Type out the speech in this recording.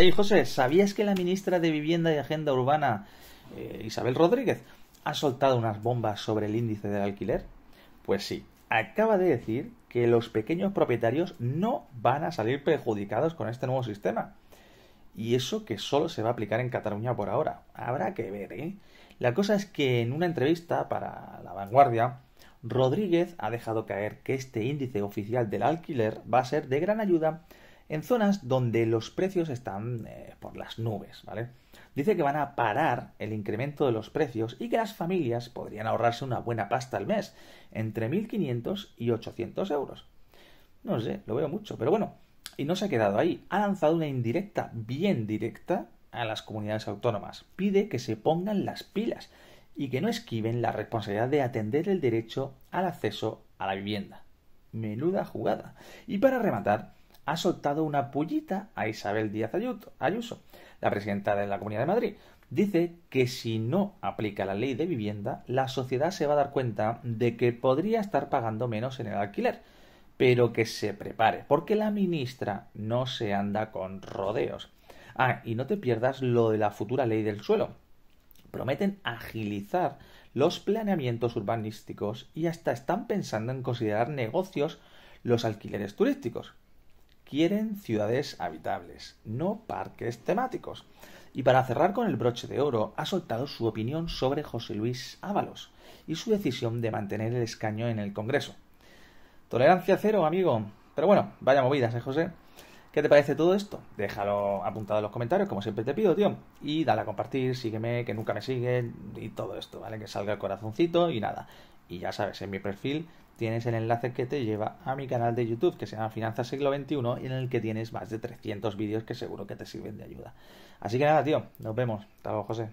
Hey José, ¿sabías que la ministra de Vivienda y Agenda Urbana, eh, Isabel Rodríguez, ha soltado unas bombas sobre el índice del alquiler? Pues sí, acaba de decir que los pequeños propietarios no van a salir perjudicados con este nuevo sistema. Y eso que solo se va a aplicar en Cataluña por ahora. Habrá que ver, ¿eh? La cosa es que en una entrevista para La Vanguardia, Rodríguez ha dejado caer que este índice oficial del alquiler va a ser de gran ayuda en zonas donde los precios están eh, por las nubes, ¿vale? Dice que van a parar el incremento de los precios y que las familias podrían ahorrarse una buena pasta al mes, entre 1.500 y 800 euros. No sé, lo veo mucho, pero bueno, y no se ha quedado ahí. Ha lanzado una indirecta, bien directa, a las comunidades autónomas. Pide que se pongan las pilas y que no esquiven la responsabilidad de atender el derecho al acceso a la vivienda. Menuda jugada. Y para rematar, ha soltado una pullita a Isabel Díaz Ayuso, la presidenta de la Comunidad de Madrid. Dice que si no aplica la ley de vivienda, la sociedad se va a dar cuenta de que podría estar pagando menos en el alquiler, pero que se prepare, porque la ministra no se anda con rodeos. Ah, y no te pierdas lo de la futura ley del suelo. Prometen agilizar los planeamientos urbanísticos y hasta están pensando en considerar negocios los alquileres turísticos quieren ciudades habitables, no parques temáticos. Y para cerrar con el broche de oro, ha soltado su opinión sobre José Luis Ábalos y su decisión de mantener el escaño en el Congreso. Tolerancia cero, amigo. Pero bueno, vaya movidas, ¿eh, José? ¿Qué te parece todo esto? Déjalo apuntado en los comentarios, como siempre te pido, tío. Y dale a compartir, sígueme, que nunca me sigue, y todo esto, ¿vale? Que salga el corazoncito y nada. Y ya sabes, en mi perfil tienes el enlace que te lleva a mi canal de YouTube que se llama Finanzas Siglo XXI y en el que tienes más de 300 vídeos que seguro que te sirven de ayuda. Así que nada, tío, nos vemos. Hasta luego, José.